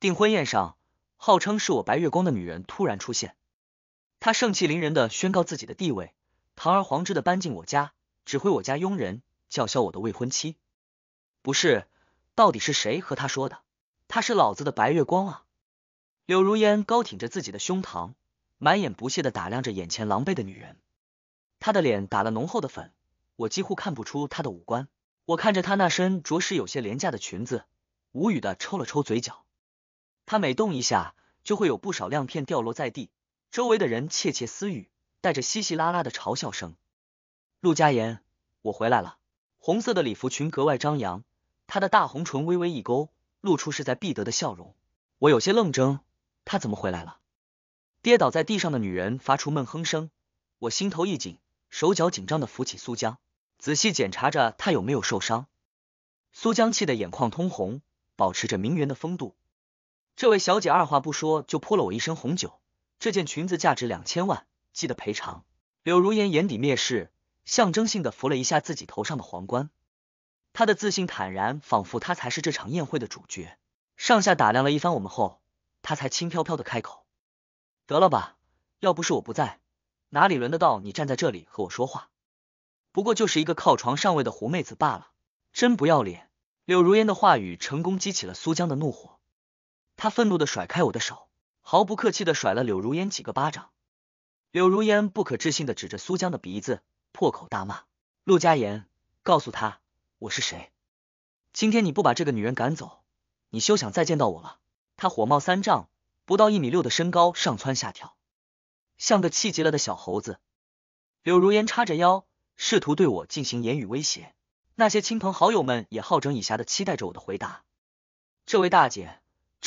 订婚宴上，号称是我白月光的女人突然出现，她盛气凌人的宣告自己的地位，堂而皇之的搬进我家，指挥我家佣人，叫嚣我的未婚妻。不是，到底是谁和她说的？她是老子的白月光啊！柳如烟高挺着自己的胸膛，满眼不屑的打量着眼前狼狈的女人。她的脸打了浓厚的粉，我几乎看不出她的五官。我看着她那身着实有些廉价的裙子，无语的抽了抽嘴角。他每动一下，就会有不少亮片掉落在地。周围的人窃窃私语，带着稀稀拉拉的嘲笑声。陆佳言，我回来了。红色的礼服裙格外张扬，她的大红唇微微一勾，露出势在必得的笑容。我有些愣怔，她怎么回来了？跌倒在地上的女人发出闷哼声，我心头一紧，手脚紧张的扶起苏江，仔细检查着他有没有受伤。苏江气得眼眶通红，保持着名媛的风度。这位小姐二话不说就泼了我一身红酒，这件裙子价值两千万，记得赔偿。柳如烟眼底蔑视，象征性的扶了一下自己头上的皇冠，她的自信坦然，仿佛她才是这场宴会的主角。上下打量了一番我们后，她才轻飘飘的开口：“得了吧，要不是我不在，哪里轮得到你站在这里和我说话？不过就是一个靠床上位的狐妹子罢了，真不要脸。”柳如烟的话语成功激起了苏江的怒火。他愤怒的甩开我的手，毫不客气的甩了柳如烟几个巴掌。柳如烟不可置信的指着苏江的鼻子，破口大骂：“陆佳言，告诉他我是谁！今天你不把这个女人赶走，你休想再见到我了！”他火冒三丈，不到一米六的身高上蹿下跳，像个气急了的小猴子。柳如烟叉着腰，试图对我进行言语威胁。那些亲朋好友们也好整以暇的期待着我的回答。这位大姐。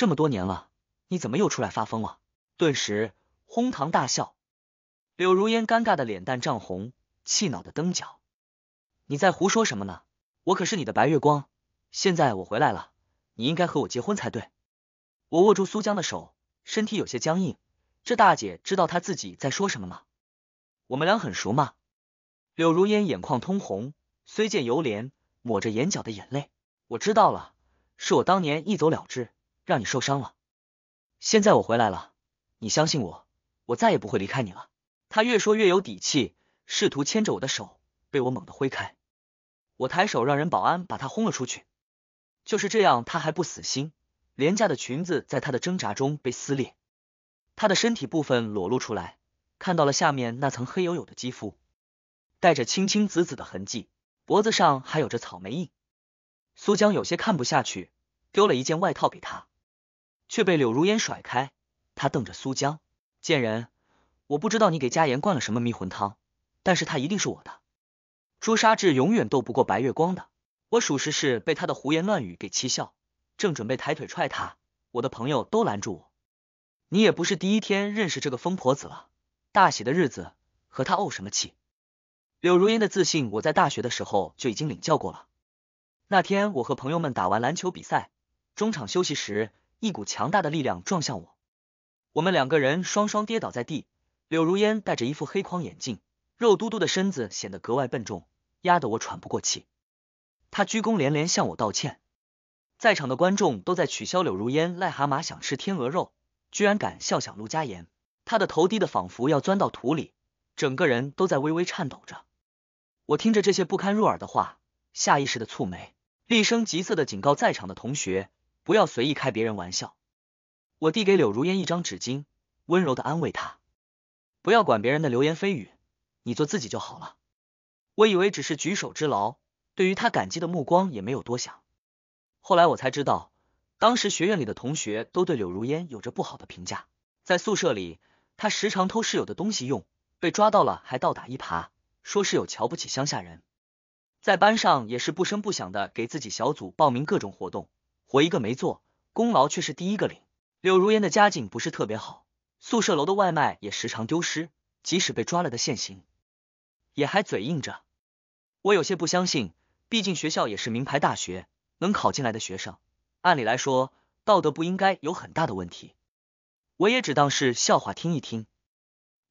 这么多年了，你怎么又出来发疯了？顿时哄堂大笑。柳如烟尴尬的脸蛋涨红，气恼的蹬脚：“你在胡说什么呢？我可是你的白月光，现在我回来了，你应该和我结婚才对。”我握住苏江的手，身体有些僵硬。这大姐知道她自己在说什么吗？我们俩很熟吗？柳如烟眼眶通红，虽见犹怜，抹着眼角的眼泪。我知道了，是我当年一走了之。让你受伤了，现在我回来了，你相信我，我再也不会离开你了。他越说越有底气，试图牵着我的手，被我猛地挥开。我抬手让人保安把他轰了出去。就是这样，他还不死心。廉价的裙子在他的挣扎中被撕裂，他的身体部分裸露出来，看到了下面那层黑黝黝的肌肤，带着青青紫紫的痕迹，脖子上还有着草莓印。苏江有些看不下去，丢了一件外套给他。却被柳如烟甩开，他瞪着苏江贱人，我不知道你给佳妍灌了什么迷魂汤，但是她一定是我的朱砂痣，永远斗不过白月光的。我属实是被他的胡言乱语给气笑，正准备抬腿踹他，我的朋友都拦住我。你也不是第一天认识这个疯婆子了，大喜的日子和她怄什么气？柳如烟的自信，我在大学的时候就已经领教过了。那天我和朋友们打完篮球比赛，中场休息时。一股强大的力量撞向我，我们两个人双双跌倒在地。柳如烟戴着一副黑框眼镜，肉嘟嘟的身子显得格外笨重，压得我喘不过气。他鞠躬连连向我道歉，在场的观众都在取笑柳如烟，癞蛤蟆想吃天鹅肉，居然敢笑小陆家言。他的头低得仿佛要钻到土里，整个人都在微微颤抖着。我听着这些不堪入耳的话，下意识的蹙眉，厉声急色的警告在场的同学。不要随意开别人玩笑。我递给柳如烟一张纸巾，温柔的安慰她：“不要管别人的流言蜚语，你做自己就好了。”我以为只是举手之劳，对于他感激的目光也没有多想。后来我才知道，当时学院里的同学都对柳如烟有着不好的评价。在宿舍里，他时常偷室友的东西用，被抓到了还倒打一耙，说室友瞧不起乡下人。在班上也是不声不响的给自己小组报名各种活动。我一个没做，功劳却是第一个领。柳如烟的家境不是特别好，宿舍楼的外卖也时常丢失，即使被抓了的现行，也还嘴硬着。我有些不相信，毕竟学校也是名牌大学，能考进来的学生，按理来说道德不应该有很大的问题。我也只当是笑话听一听。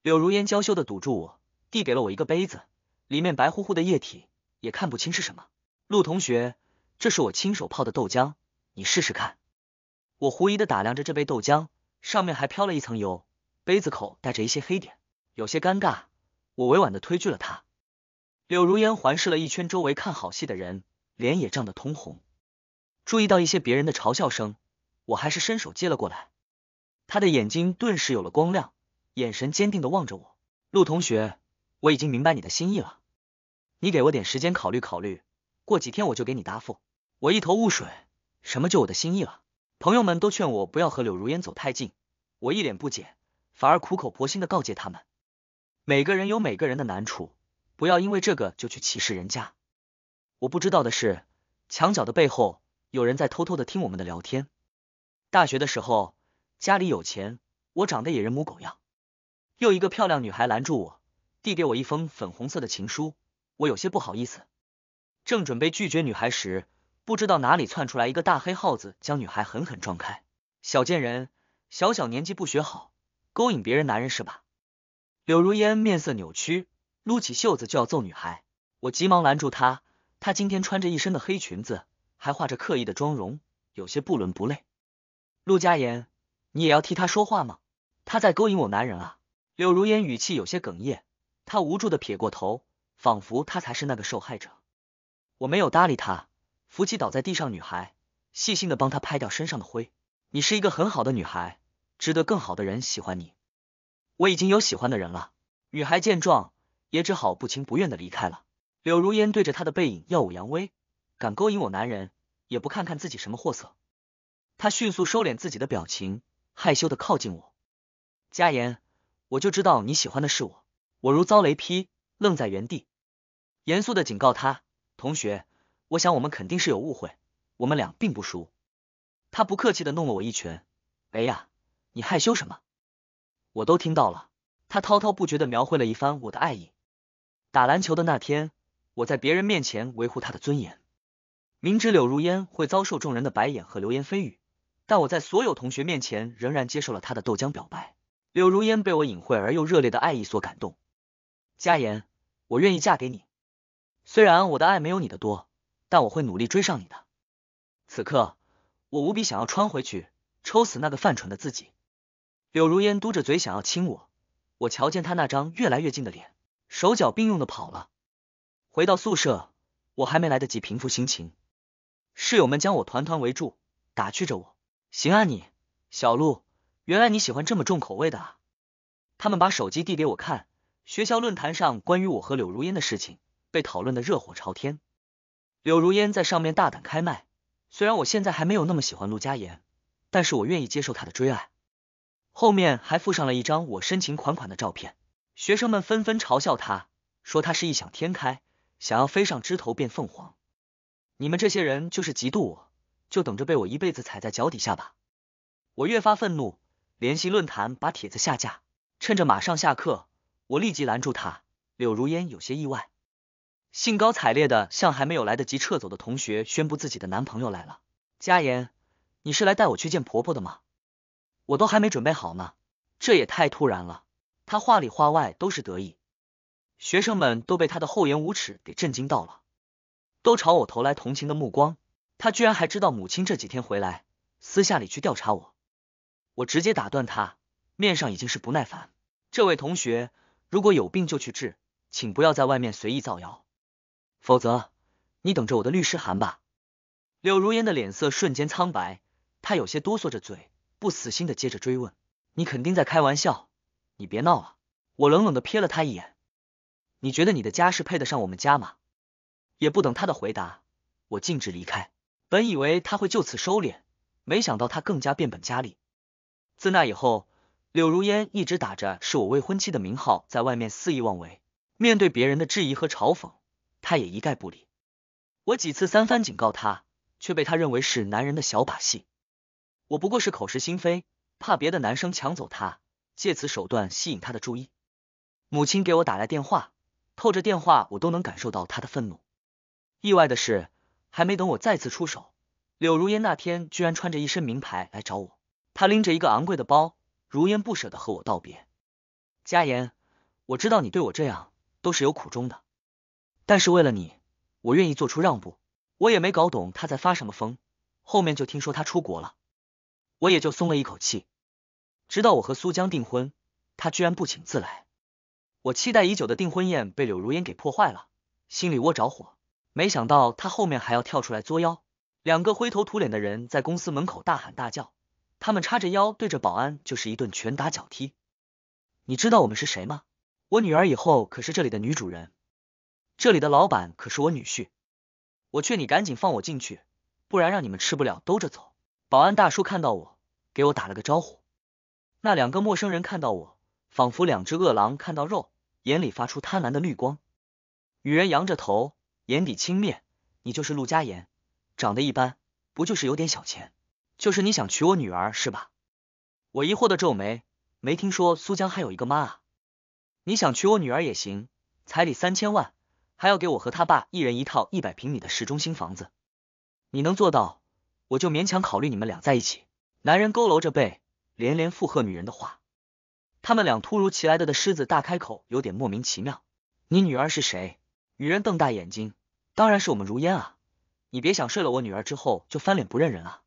柳如烟娇羞的堵住我，递给了我一个杯子，里面白乎乎的液体也看不清是什么。陆同学，这是我亲手泡的豆浆。你试试看。我狐疑的打量着这杯豆浆，上面还飘了一层油，杯子口带着一些黑点，有些尴尬。我委婉的推拒了他。柳如烟环视了一圈周围看好戏的人，脸也涨得通红。注意到一些别人的嘲笑声，我还是伸手接了过来。他的眼睛顿时有了光亮，眼神坚定的望着我。陆同学，我已经明白你的心意了，你给我点时间考虑考虑，过几天我就给你答复。我一头雾水。什么就我的心意了？朋友们都劝我不要和柳如烟走太近，我一脸不解，反而苦口婆心的告诫他们，每个人有每个人的难处，不要因为这个就去歧视人家。我不知道的是，墙角的背后有人在偷偷的听我们的聊天。大学的时候，家里有钱，我长得也人模狗样，又一个漂亮女孩拦住我，递给我一封粉红色的情书，我有些不好意思，正准备拒绝女孩时。不知道哪里窜出来一个大黑耗子，将女孩狠狠撞开。小贱人，小小年纪不学好，勾引别人男人是吧？柳如烟面色扭曲，撸起袖子就要揍女孩。我急忙拦住她。她今天穿着一身的黑裙子，还画着刻意的妆容，有些不伦不类。陆佳言，你也要替她说话吗？她在勾引我男人啊！柳如烟语气有些哽咽，她无助的撇过头，仿佛她才是那个受害者。我没有搭理她。扶起倒在地上女孩，细心的帮她拍掉身上的灰。你是一个很好的女孩，值得更好的人喜欢你。我已经有喜欢的人了。女孩见状，也只好不情不愿的离开了。柳如烟对着她的背影耀武扬威，敢勾引我男人，也不看看自己什么货色。她迅速收敛自己的表情，害羞的靠近我。佳言，我就知道你喜欢的是我。我如遭雷劈，愣在原地，严肃的警告他：“同学。我想我们肯定是有误会，我们俩并不熟。他不客气的弄了我一拳。哎呀，你害羞什么？我都听到了。他滔滔不绝的描绘了一番我的爱意。打篮球的那天，我在别人面前维护他的尊严。明知柳如烟会遭受众人的白眼和流言蜚语，但我在所有同学面前仍然接受了他的豆浆表白。柳如烟被我隐晦而又热烈的爱意所感动。佳言，我愿意嫁给你。虽然我的爱没有你的多。但我会努力追上你的。此刻，我无比想要穿回去，抽死那个犯蠢的自己。柳如烟嘟着嘴想要亲我，我瞧见她那张越来越近的脸，手脚并用的跑了。回到宿舍，我还没来得及平复心情，室友们将我团团围住，打趣着我：“行啊你，小鹿，原来你喜欢这么重口味的啊！”他们把手机递给我看，学校论坛上关于我和柳如烟的事情被讨论的热火朝天。柳如烟在上面大胆开麦，虽然我现在还没有那么喜欢陆佳言，但是我愿意接受她的追爱。后面还附上了一张我深情款款的照片，学生们纷纷嘲笑他，说他是异想天开，想要飞上枝头变凤凰。你们这些人就是嫉妒我，就等着被我一辈子踩在脚底下吧！我越发愤怒，联系论坛把帖子下架。趁着马上下课，我立即拦住他。柳如烟有些意外。兴高采烈的向还没有来得及撤走的同学宣布自己的男朋友来了。佳妍，你是来带我去见婆婆的吗？我都还没准备好呢，这也太突然了。他话里话外都是得意。学生们都被他的厚颜无耻给震惊到了，都朝我投来同情的目光。他居然还知道母亲这几天回来，私下里去调查我。我直接打断他，面上已经是不耐烦。这位同学，如果有病就去治，请不要在外面随意造谣。否则，你等着我的律师函吧！柳如烟的脸色瞬间苍白，她有些哆嗦着嘴，不死心的接着追问：“你肯定在开玩笑，你别闹了！”我冷冷的瞥了他一眼：“你觉得你的家世配得上我们家吗？”也不等他的回答，我径直离开。本以为他会就此收敛，没想到他更加变本加厉。自那以后，柳如烟一直打着是我未婚妻的名号，在外面肆意妄为，面对别人的质疑和嘲讽。他也一概不理，我几次三番警告他，却被他认为是男人的小把戏。我不过是口是心非，怕别的男生抢走他，借此手段吸引他的注意。母亲给我打来电话，透着电话我都能感受到他的愤怒。意外的是，还没等我再次出手，柳如烟那天居然穿着一身名牌来找我。她拎着一个昂贵的包，如烟不舍得和我道别。佳言，我知道你对我这样都是有苦衷的。但是为了你，我愿意做出让步。我也没搞懂他在发什么疯，后面就听说他出国了，我也就松了一口气。直到我和苏江订婚，他居然不请自来。我期待已久的订婚宴被柳如烟给破坏了，心里窝着火。没想到他后面还要跳出来作妖。两个灰头土脸的人在公司门口大喊大叫，他们叉着腰对着保安就是一顿拳打脚踢。你知道我们是谁吗？我女儿以后可是这里的女主人。这里的老板可是我女婿，我劝你赶紧放我进去，不然让你们吃不了兜着走。保安大叔看到我，给我打了个招呼。那两个陌生人看到我，仿佛两只饿狼看到肉，眼里发出贪婪的绿光。女人扬着头，眼底轻蔑：“你就是陆佳言，长得一般，不就是有点小钱？就是你想娶我女儿是吧？”我疑惑的皱眉：“没听说苏江还有一个妈啊？你想娶我女儿也行，彩礼三千万。”还要给我和他爸一人一套一百平米的市中心房子，你能做到，我就勉强考虑你们俩在一起。男人佝偻着背，连连附和女人的话。他们俩突如其来的的狮子大开口，有点莫名其妙。你女儿是谁？女人瞪大眼睛，当然是我们如烟啊！你别想睡了我女儿之后就翻脸不认人啊！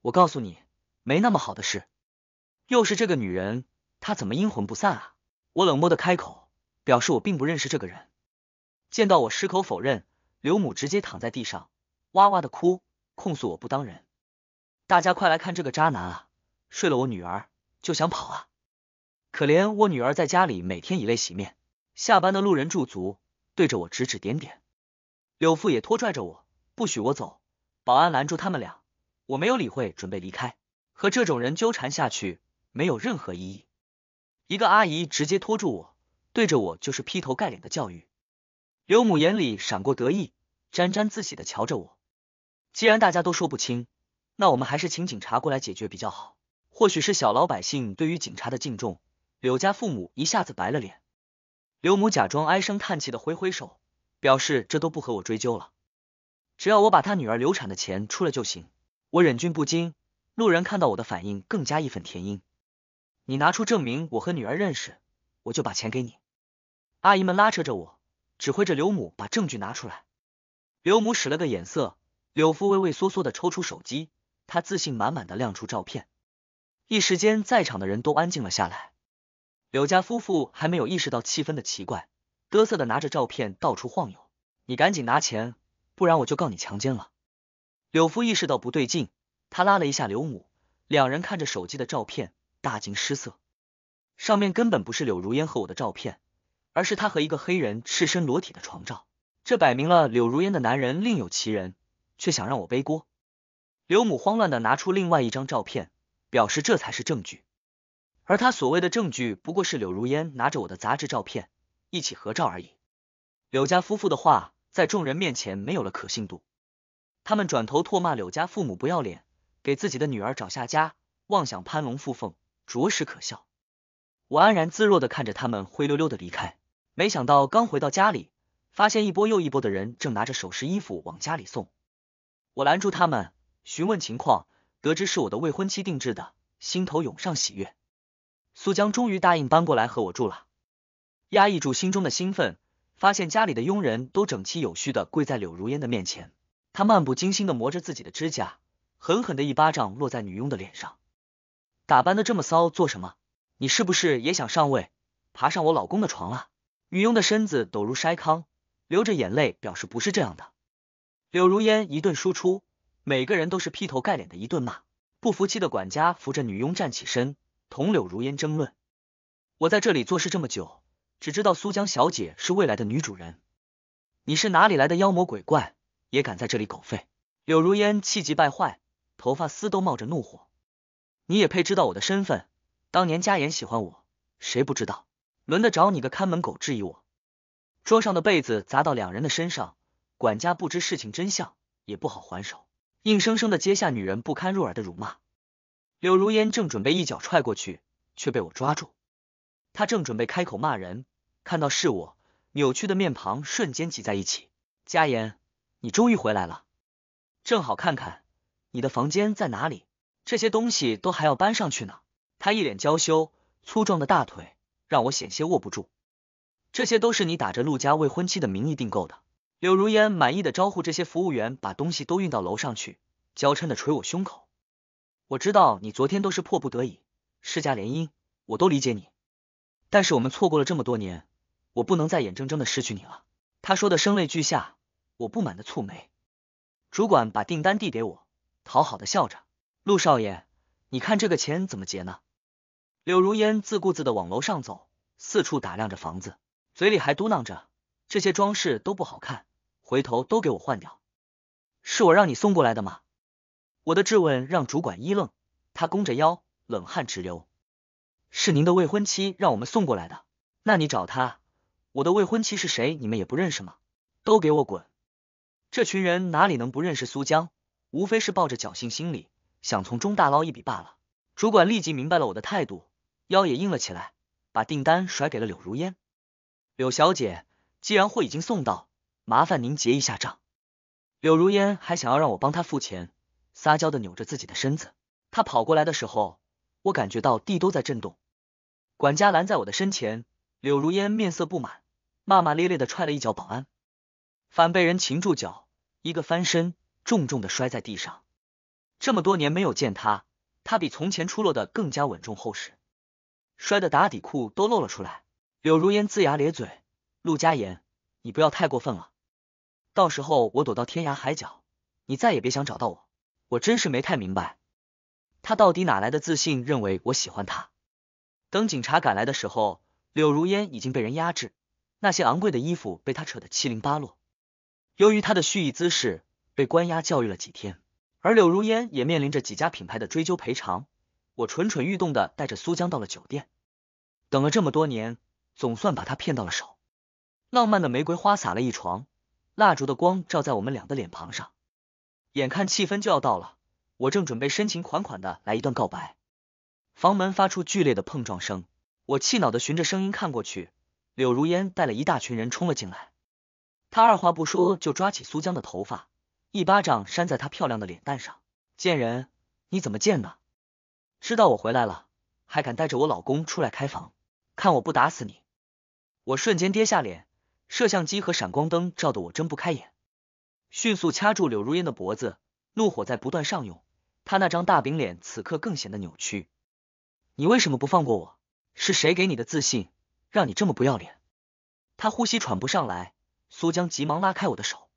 我告诉你，没那么好的事。又是这个女人，她怎么阴魂不散啊？我冷漠的开口，表示我并不认识这个人。见到我，矢口否认。柳母直接躺在地上，哇哇的哭，控诉我不当人。大家快来看这个渣男啊！睡了我女儿，就想跑啊！可怜我女儿在家里每天以泪洗面。下班的路人驻足，对着我指指点点。柳父也拖拽着我，不许我走。保安拦住他们俩，我没有理会，准备离开。和这种人纠缠下去没有任何意义。一个阿姨直接拖住我，对着我就是劈头盖脸的教育。刘母眼里闪过得意，沾沾自喜的瞧着我。既然大家都说不清，那我们还是请警察过来解决比较好。或许是小老百姓对于警察的敬重，柳家父母一下子白了脸。刘母假装唉声叹气的挥挥手，表示这都不和我追究了，只要我把他女儿流产的钱出了就行。我忍俊不禁，路人看到我的反应更加义愤填膺。你拿出证明我和女儿认识，我就把钱给你。阿姨们拉扯着我。指挥着刘母把证据拿出来，刘母使了个眼色，柳父畏畏缩缩的抽出手机，他自信满满的亮出照片，一时间在场的人都安静了下来。柳家夫妇还没有意识到气氛的奇怪，嘚瑟的拿着照片到处晃悠。你赶紧拿钱，不然我就告你强奸了。柳父意识到不对劲，他拉了一下刘母，两人看着手机的照片，大惊失色，上面根本不是柳如烟和我的照片。而是他和一个黑人赤身裸体的床照，这摆明了柳如烟的男人另有其人，却想让我背锅。柳母慌乱的拿出另外一张照片，表示这才是证据。而他所谓的证据，不过是柳如烟拿着我的杂志照片一起合照而已。柳家夫妇的话在众人面前没有了可信度，他们转头唾骂柳家父母不要脸，给自己的女儿找下家，妄想攀龙附凤，着实可笑。我安然自若的看着他们灰溜溜的离开。没想到刚回到家里，发现一波又一波的人正拿着首饰、衣服往家里送。我拦住他们，询问情况，得知是我的未婚妻定制的，心头涌上喜悦。苏江终于答应搬过来和我住了。压抑住心中的兴奋，发现家里的佣人都整齐有序的跪在柳如烟的面前。他漫不经心的磨着自己的指甲，狠狠的一巴掌落在女佣的脸上。打扮的这么骚做什么？你是不是也想上位，爬上我老公的床了？女佣的身子抖如筛糠，流着眼泪表示不是这样的。柳如烟一顿输出，每个人都是劈头盖脸的一顿骂。不服气的管家扶着女佣站起身，同柳如烟争论：“我在这里做事这么久，只知道苏江小姐是未来的女主人，你是哪里来的妖魔鬼怪，也敢在这里狗吠？”柳如烟气急败坏，头发丝都冒着怒火：“你也配知道我的身份？当年佳妍喜欢我，谁不知道？”轮得着你个看门狗质疑我？桌上的被子砸到两人的身上，管家不知事情真相，也不好还手，硬生生的接下女人不堪入耳的辱骂。柳如烟正准备一脚踹过去，却被我抓住。他正准备开口骂人，看到是我，扭曲的面庞瞬间挤在一起。佳言，你终于回来了，正好看看你的房间在哪里，这些东西都还要搬上去呢。他一脸娇羞，粗壮的大腿。让我险些握不住，这些都是你打着陆家未婚妻的名义订购的。柳如烟满意的招呼这些服务员把东西都运到楼上去，娇嗔的捶我胸口。我知道你昨天都是迫不得已，世家联姻，我都理解你。但是我们错过了这么多年，我不能再眼睁睁的失去你了。他说的声泪俱下，我不满的蹙眉。主管把订单递给我，讨好的笑着，陆少爷，你看这个钱怎么结呢？柳如烟自顾自的往楼上走，四处打量着房子，嘴里还嘟囔着：“这些装饰都不好看，回头都给我换掉。”“是我让你送过来的吗？”我的质问让主管一愣，他弓着腰，冷汗直流：“是您的未婚妻让我们送过来的。”“那你找他？我的未婚妻是谁？你们也不认识吗？”“都给我滚！”这群人哪里能不认识苏江？无非是抱着侥幸心理，想从中大捞一笔罢了。主管立即明白了我的态度。腰也硬了起来，把订单甩给了柳如烟。柳小姐，既然货已经送到，麻烦您结一下账。柳如烟还想要让我帮她付钱，撒娇的扭着自己的身子。她跑过来的时候，我感觉到地都在震动。管家拦在我的身前，柳如烟面色不满，骂骂咧咧的踹了一脚保安，反被人擒住脚，一个翻身，重重的摔在地上。这么多年没有见他，他比从前出落的更加稳重厚实。摔的打底裤都露了出来，柳如烟龇牙咧嘴。陆佳言，你不要太过分了，到时候我躲到天涯海角，你再也别想找到我。我真是没太明白，他到底哪来的自信，认为我喜欢他。等警察赶来的时候，柳如烟已经被人压制，那些昂贵的衣服被他扯得七零八落。由于他的蓄意姿势，被关押教育了几天，而柳如烟也面临着几家品牌的追究赔偿。我蠢蠢欲动的带着苏江到了酒店，等了这么多年，总算把他骗到了手。浪漫的玫瑰花洒了一床，蜡烛的光照在我们俩的脸庞上，眼看气氛就要到了，我正准备深情款款的来一段告白，房门发出剧烈的碰撞声，我气恼的循着声音看过去，柳如烟带了一大群人冲了进来，她二话不说就抓起苏江的头发，一巴掌扇在他漂亮的脸蛋上，贱人，你怎么贱呢？知道我回来了，还敢带着我老公出来开房，看我不打死你！我瞬间跌下脸，摄像机和闪光灯照得我睁不开眼，迅速掐住柳如烟的脖子，怒火在不断上涌。她那张大饼脸此刻更显得扭曲。你为什么不放过我？是谁给你的自信，让你这么不要脸？他呼吸喘不上来，苏江急忙拉开我的手。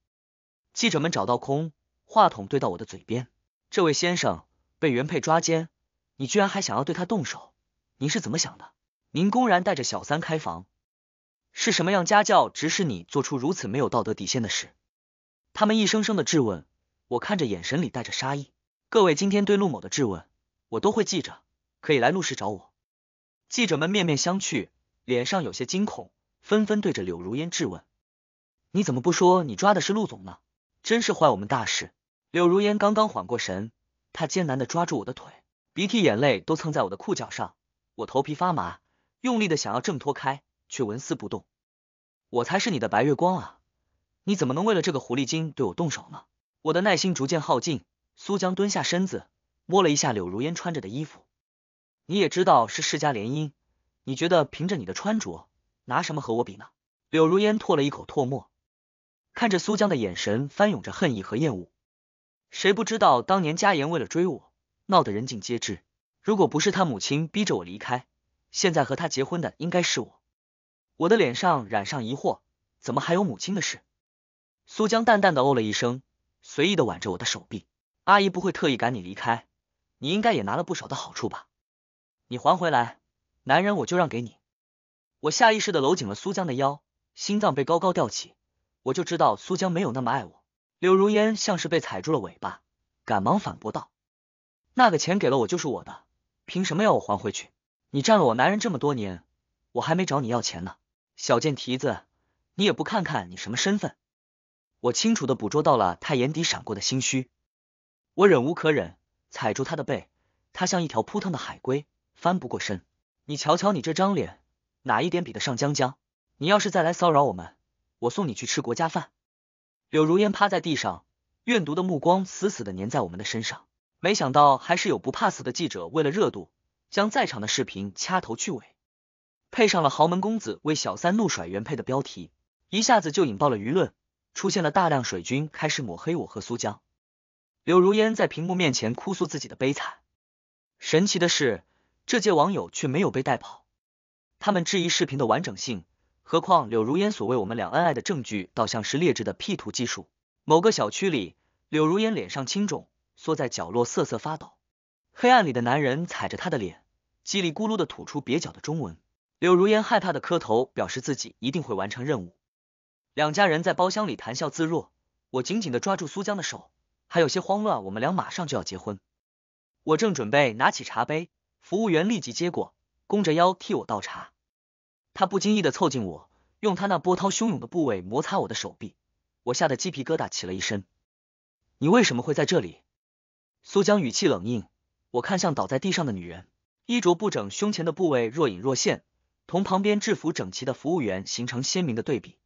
记者们找到空话筒，对到我的嘴边：“这位先生被原配抓奸。”你居然还想要对他动手，您是怎么想的？您公然带着小三开房，是什么样家教指使你做出如此没有道德底线的事？他们一声声的质问，我看着眼神里带着杀意。各位今天对陆某的质问，我都会记着，可以来陆氏找我。记者们面面相觑，脸上有些惊恐，纷纷对着柳如烟质问：“你怎么不说你抓的是陆总呢？真是坏我们大事！”柳如烟刚刚缓过神，她艰难的抓住我的腿。鼻涕眼泪都蹭在我的裤脚上，我头皮发麻，用力的想要挣脱开，却纹丝不动。我才是你的白月光啊，你怎么能为了这个狐狸精对我动手呢？我的耐心逐渐耗尽，苏江蹲下身子，摸了一下柳如烟穿着的衣服。你也知道是世家联姻，你觉得凭着你的穿着，拿什么和我比呢？柳如烟吐了一口唾沫，看着苏江的眼神翻涌着恨意和厌恶。谁不知道当年佳言为了追我？闹得人尽皆知，如果不是他母亲逼着我离开，现在和他结婚的应该是我。我的脸上染上疑惑，怎么还有母亲的事？苏江淡淡的哦了一声，随意的挽着我的手臂。阿姨不会特意赶你离开，你应该也拿了不少的好处吧？你还回来，男人我就让给你。我下意识的搂紧了苏江的腰，心脏被高高吊起，我就知道苏江没有那么爱我。柳如烟像是被踩住了尾巴，赶忙反驳道。那个钱给了我就是我的，凭什么要我还回去？你占了我男人这么多年，我还没找你要钱呢。小贱蹄子，你也不看看你什么身份！我清楚的捕捉到了他眼底闪过的心虚，我忍无可忍，踩住他的背，他像一条扑腾的海龟，翻不过身。你瞧瞧你这张脸，哪一点比得上江江？你要是再来骚扰我们，我送你去吃国家饭。柳如烟趴在地上，怨毒的目光死死的粘在我们的身上。没想到还是有不怕死的记者为了热度，将在场的视频掐头去尾，配上了豪门公子为小三怒甩原配的标题，一下子就引爆了舆论，出现了大量水军开始抹黑我和苏江。柳如烟在屏幕面前哭诉自己的悲惨。神奇的是，这届网友却没有被带跑，他们质疑视频的完整性。何况柳如烟所谓我们俩恩爱的证据，倒像是劣质的 P 图技术。某个小区里，柳如烟脸上青肿。缩在角落瑟瑟发抖，黑暗里的男人踩着他的脸，叽里咕噜的吐出蹩脚的中文。柳如烟害怕的磕头，表示自己一定会完成任务。两家人在包厢里谈笑自若。我紧紧的抓住苏江的手，还有些慌乱。我们俩马上就要结婚，我正准备拿起茶杯，服务员立即接过，弓着腰替我倒茶。他不经意的凑近我，用他那波涛汹涌的部位摩擦我的手臂，我吓得鸡皮疙瘩起了一身。你为什么会在这里？苏江语气冷硬，我看向倒在地上的女人，衣着不整，胸前的部位若隐若现，同旁边制服整齐的服务员形成鲜明的对比。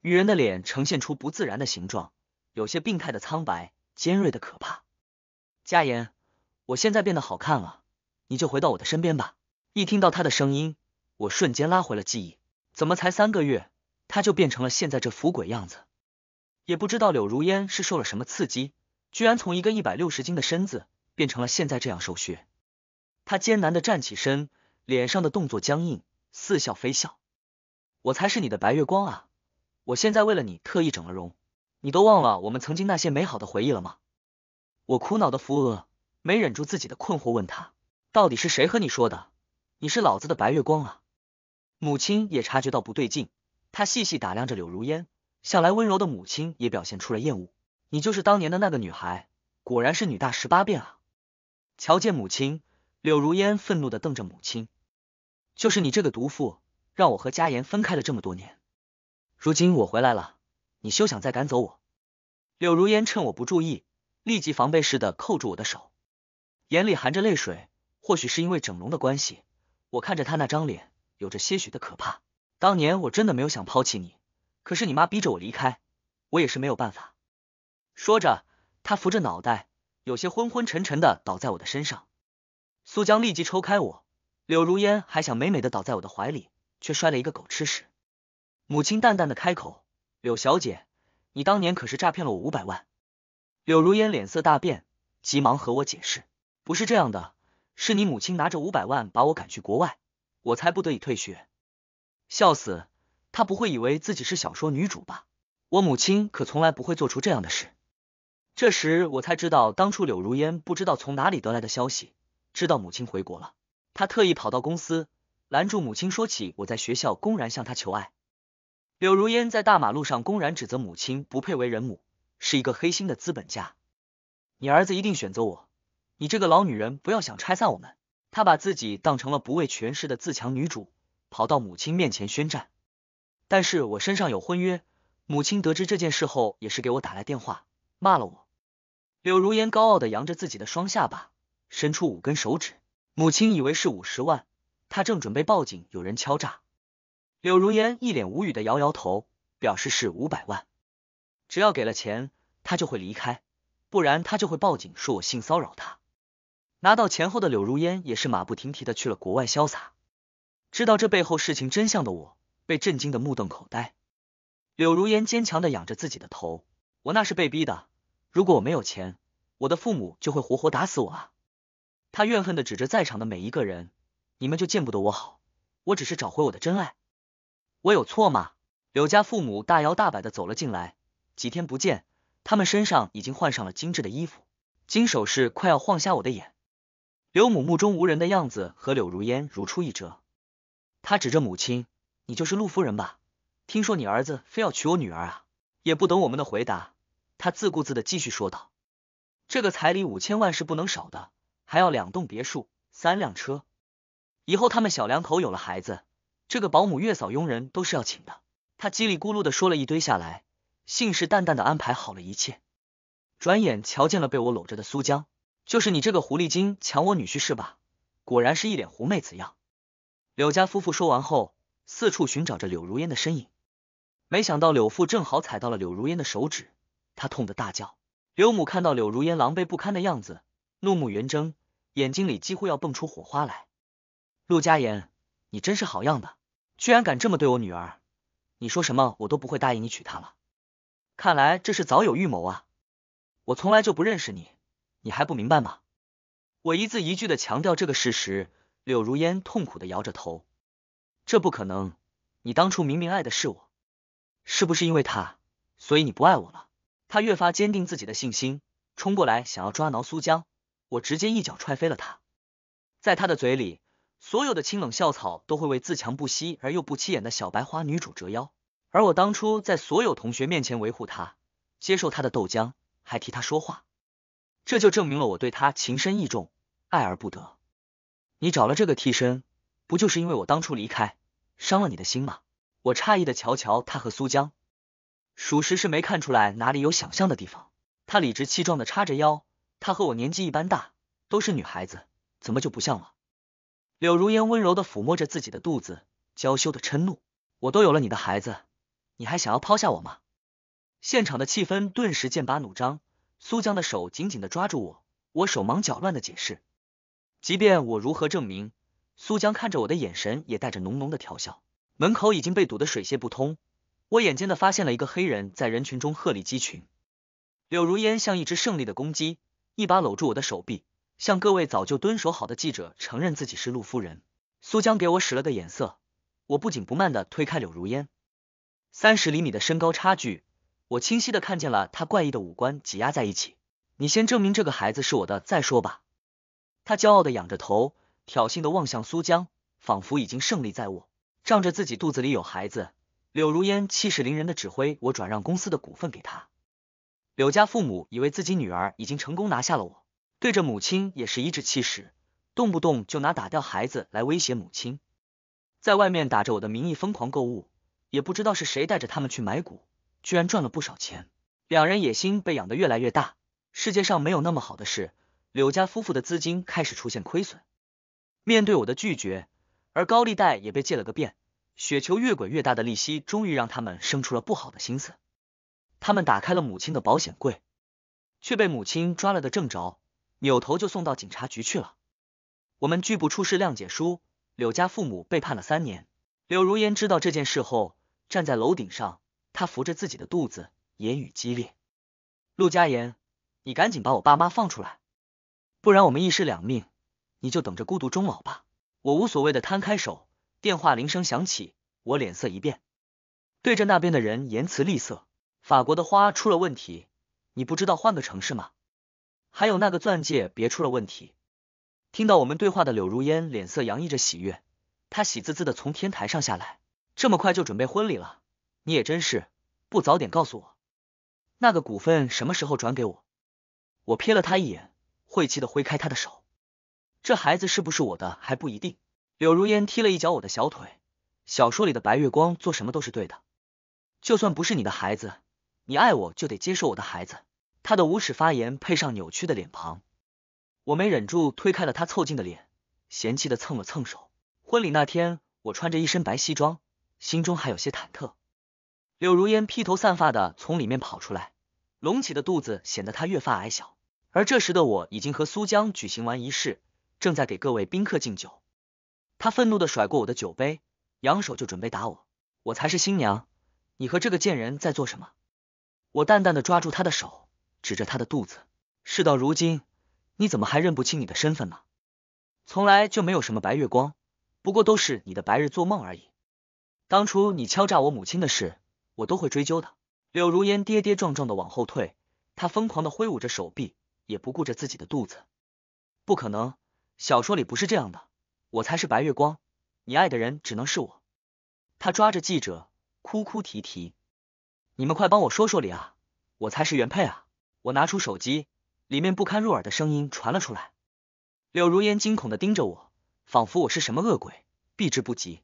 女人的脸呈现出不自然的形状，有些病态的苍白，尖锐的可怕。佳言，我现在变得好看了，你就回到我的身边吧。一听到她的声音，我瞬间拉回了记忆。怎么才三个月，她就变成了现在这副鬼样子？也不知道柳如烟是受了什么刺激。居然从一个一百六十斤的身子变成了现在这样瘦削，他艰难的站起身，脸上的动作僵硬，似笑非笑。我才是你的白月光啊！我现在为了你特意整了容，你都忘了我们曾经那些美好的回忆了吗？我苦恼的扶额，没忍住自己的困惑，问他到底是谁和你说的？你是老子的白月光啊！母亲也察觉到不对劲，她细细打量着柳如烟，向来温柔的母亲也表现出了厌恶。你就是当年的那个女孩，果然是女大十八变啊！瞧见母亲，柳如烟愤怒的瞪着母亲，就是你这个毒妇，让我和佳妍分开了这么多年，如今我回来了，你休想再赶走我！柳如烟趁我不注意，立即防备似的扣住我的手，眼里含着泪水。或许是因为整容的关系，我看着她那张脸，有着些许的可怕。当年我真的没有想抛弃你，可是你妈逼着我离开，我也是没有办法。说着，他扶着脑袋，有些昏昏沉沉的倒在我的身上。苏江立即抽开我，柳如烟还想美美的倒在我的怀里，却摔了一个狗吃屎。母亲淡淡的开口：“柳小姐，你当年可是诈骗了我五百万。”柳如烟脸色大变，急忙和我解释：“不是这样的，是你母亲拿着五百万把我赶去国外，我才不得已退学。”笑死，她不会以为自己是小说女主吧？我母亲可从来不会做出这样的事。这时我才知道，当初柳如烟不知道从哪里得来的消息，知道母亲回国了，她特意跑到公司拦住母亲，说起我在学校公然向她求爱。柳如烟在大马路上公然指责母亲不配为人母，是一个黑心的资本家。你儿子一定选择我，你这个老女人不要想拆散我们。她把自己当成了不畏权势的自强女主，跑到母亲面前宣战。但是我身上有婚约，母亲得知这件事后也是给我打来电话，骂了我。柳如烟高傲的扬着自己的双下巴，伸出五根手指。母亲以为是五十万，她正准备报警有人敲诈。柳如烟一脸无语的摇摇头，表示是五百万。只要给了钱，他就会离开，不然他就会报警说我性骚扰他。拿到钱后的柳如烟也是马不停蹄的去了国外潇洒。知道这背后事情真相的我，被震惊的目瞪口呆。柳如烟坚强的仰着自己的头，我那是被逼的。如果我没有钱，我的父母就会活活打死我啊！他怨恨的指着在场的每一个人，你们就见不得我好。我只是找回我的真爱，我有错吗？柳家父母大摇大摆的走了进来，几天不见，他们身上已经换上了精致的衣服，金首饰快要晃瞎我的眼。柳母目中无人的样子和柳如烟如出一辙。他指着母亲，你就是陆夫人吧？听说你儿子非要娶我女儿啊，也不等我们的回答。他自顾自的继续说道：“这个彩礼五千万是不能少的，还要两栋别墅、三辆车。以后他们小两口有了孩子，这个保姆、月嫂、佣人都是要请的。”他叽里咕噜的说了一堆下来，信誓旦旦的安排好了一切。转眼瞧见了被我搂着的苏江，就是你这个狐狸精抢我女婿是吧？果然是一脸狐媚子样。柳家夫妇说完后，四处寻找着柳如烟的身影，没想到柳父正好踩到了柳如烟的手指。他痛得大叫，柳母看到柳如烟狼狈不堪的样子，怒目圆睁，眼睛里几乎要蹦出火花来。陆佳言，你真是好样的，居然敢这么对我女儿！你说什么我都不会答应你娶她了。看来这是早有预谋啊！我从来就不认识你，你还不明白吗？我一字一句的强调这个事实。柳如烟痛苦的摇着头，这不可能！你当初明明爱的是我，是不是因为他，所以你不爱我了？他越发坚定自己的信心，冲过来想要抓挠苏江，我直接一脚踹飞了他。在他的嘴里，所有的清冷校草都会为自强不息而又不起眼的小白花女主折腰，而我当初在所有同学面前维护她，接受她的豆浆，还替她说话，这就证明了我对她情深意重，爱而不得。你找了这个替身，不就是因为我当初离开，伤了你的心吗？我诧异的瞧瞧他和苏江。属实是没看出来哪里有想象的地方。他理直气壮的叉着腰，他和我年纪一般大，都是女孩子，怎么就不像了？柳如烟温柔的抚摸着自己的肚子，娇羞的嗔怒：“我都有了你的孩子，你还想要抛下我吗？”现场的气氛顿时剑拔弩张，苏江的手紧紧的抓住我，我手忙脚乱的解释，即便我如何证明，苏江看着我的眼神也带着浓浓的调笑。门口已经被堵得水泄不通。我眼尖的发现了一个黑人在人群中鹤立鸡群，柳如烟像一只胜利的公鸡，一把搂住我的手臂，向各位早就蹲守好的记者承认自己是陆夫人。苏江给我使了个眼色，我不紧不慢的推开柳如烟，三十厘米的身高差距，我清晰的看见了他怪异的五官挤压在一起。你先证明这个孩子是我的再说吧。他骄傲的仰着头，挑衅的望向苏江，仿佛已经胜利在握，仗着自己肚子里有孩子。柳如烟气势凌人的指挥我转让公司的股份给他，柳家父母以为自己女儿已经成功拿下了我，对着母亲也是一指气势，动不动就拿打掉孩子来威胁母亲，在外面打着我的名义疯狂购物，也不知道是谁带着他们去买股，居然赚了不少钱，两人野心被养得越来越大。世界上没有那么好的事，柳家夫妇的资金开始出现亏损，面对我的拒绝，而高利贷也被借了个遍。雪球越滚越大的利息，终于让他们生出了不好的心思。他们打开了母亲的保险柜，却被母亲抓了个正着，扭头就送到警察局去了。我们拒不出示谅解书，柳家父母被判了三年。柳如烟知道这件事后，站在楼顶上，她扶着自己的肚子，言语激烈：“陆佳言，你赶紧把我爸妈放出来，不然我们一尸两命，你就等着孤独终老吧！”我无所谓的摊开手。电话铃声响起，我脸色一变，对着那边的人言辞厉色：“法国的花出了问题，你不知道换个城市吗？还有那个钻戒，别出了问题。”听到我们对话的柳如烟脸色洋溢着喜悦，她喜滋滋的从天台上下来，这么快就准备婚礼了，你也真是，不早点告诉我，那个股份什么时候转给我？我瞥了他一眼，晦气的挥开他的手，这孩子是不是我的还不一定。柳如烟踢了一脚我的小腿。小说里的白月光做什么都是对的，就算不是你的孩子，你爱我就得接受我的孩子。他的无耻发言配上扭曲的脸庞，我没忍住推开了他凑近的脸，嫌弃的蹭了蹭手。婚礼那天，我穿着一身白西装，心中还有些忐忑。柳如烟披头散发的从里面跑出来，隆起的肚子显得她越发矮小。而这时的我已经和苏江举行完仪式，正在给各位宾客敬酒。他愤怒的甩过我的酒杯，扬手就准备打我。我才是新娘，你和这个贱人在做什么？我淡淡的抓住他的手，指着他的肚子。事到如今，你怎么还认不清你的身份呢？从来就没有什么白月光，不过都是你的白日做梦而已。当初你敲诈我母亲的事，我都会追究的。柳如烟跌跌撞撞的往后退，她疯狂的挥舞着手臂，也不顾着自己的肚子。不可能，小说里不是这样的。我才是白月光，你爱的人只能是我。他抓着记者，哭哭啼啼，你们快帮我说说理啊！我才是原配啊！我拿出手机，里面不堪入耳的声音传了出来。柳如烟惊恐的盯着我，仿佛我是什么恶鬼，避之不及。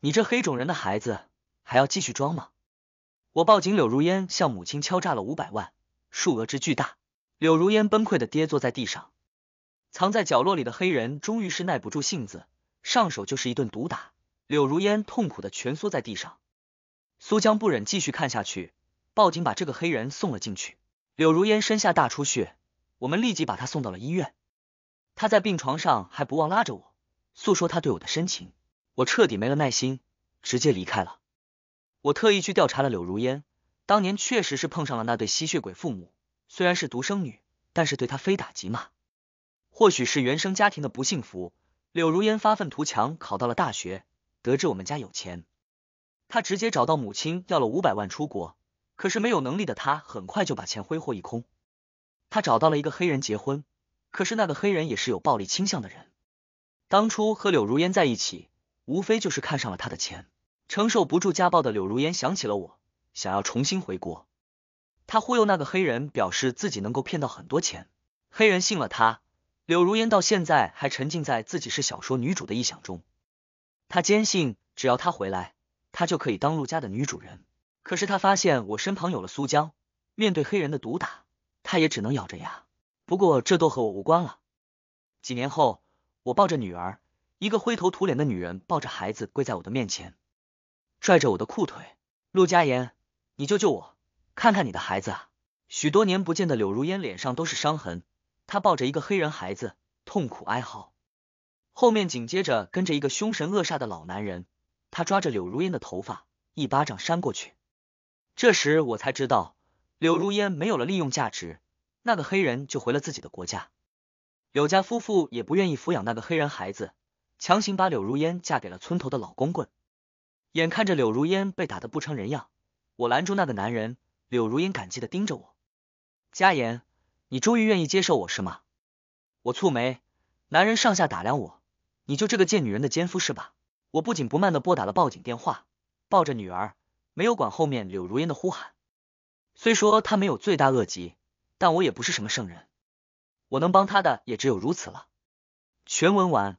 你这黑种人的孩子，还要继续装吗？我抱紧柳如烟，向母亲敲诈了五百万，数额之巨大，柳如烟崩溃的跌坐在地上。藏在角落里的黑人终于是耐不住性子，上手就是一顿毒打。柳如烟痛苦的蜷缩在地上，苏江不忍继续看下去，报警把这个黑人送了进去。柳如烟身下大出血，我们立即把她送到了医院。她在病床上还不忘拉着我诉说他对我的深情，我彻底没了耐心，直接离开了。我特意去调查了柳如烟，当年确实是碰上了那对吸血鬼父母，虽然是独生女，但是对她非打即骂。或许是原生家庭的不幸福，柳如烟发愤图强，考到了大学。得知我们家有钱，她直接找到母亲要了五百万出国。可是没有能力的他，很快就把钱挥霍一空。他找到了一个黑人结婚，可是那个黑人也是有暴力倾向的人。当初和柳如烟在一起，无非就是看上了他的钱。承受不住家暴的柳如烟想起了我，想要重新回国。他忽悠那个黑人，表示自己能够骗到很多钱，黑人信了他。柳如烟到现在还沉浸在自己是小说女主的臆想中，她坚信只要她回来，她就可以当陆家的女主人。可是她发现我身旁有了苏江，面对黑人的毒打，她也只能咬着牙。不过这都和我无关了。几年后，我抱着女儿，一个灰头土脸的女人抱着孩子跪在我的面前，拽着我的裤腿：“陆佳言，你救救我，看看你的孩子啊！”许多年不见的柳如烟脸上都是伤痕。他抱着一个黑人孩子，痛苦哀嚎。后面紧接着跟着一个凶神恶煞的老男人，他抓着柳如烟的头发，一巴掌扇过去。这时我才知道，柳如烟没有了利用价值，那个黑人就回了自己的国家。柳家夫妇也不愿意抚养那个黑人孩子，强行把柳如烟嫁给了村头的老光棍。眼看着柳如烟被打得不成人样，我拦住那个男人。柳如烟感激的盯着我，佳言。你终于愿意接受我是吗？我蹙眉，男人上下打量我，你就这个贱女人的奸夫是吧？我不紧不慢的拨打了报警电话，抱着女儿，没有管后面柳如烟的呼喊。虽说她没有罪大恶极，但我也不是什么圣人，我能帮她的也只有如此了。全文完。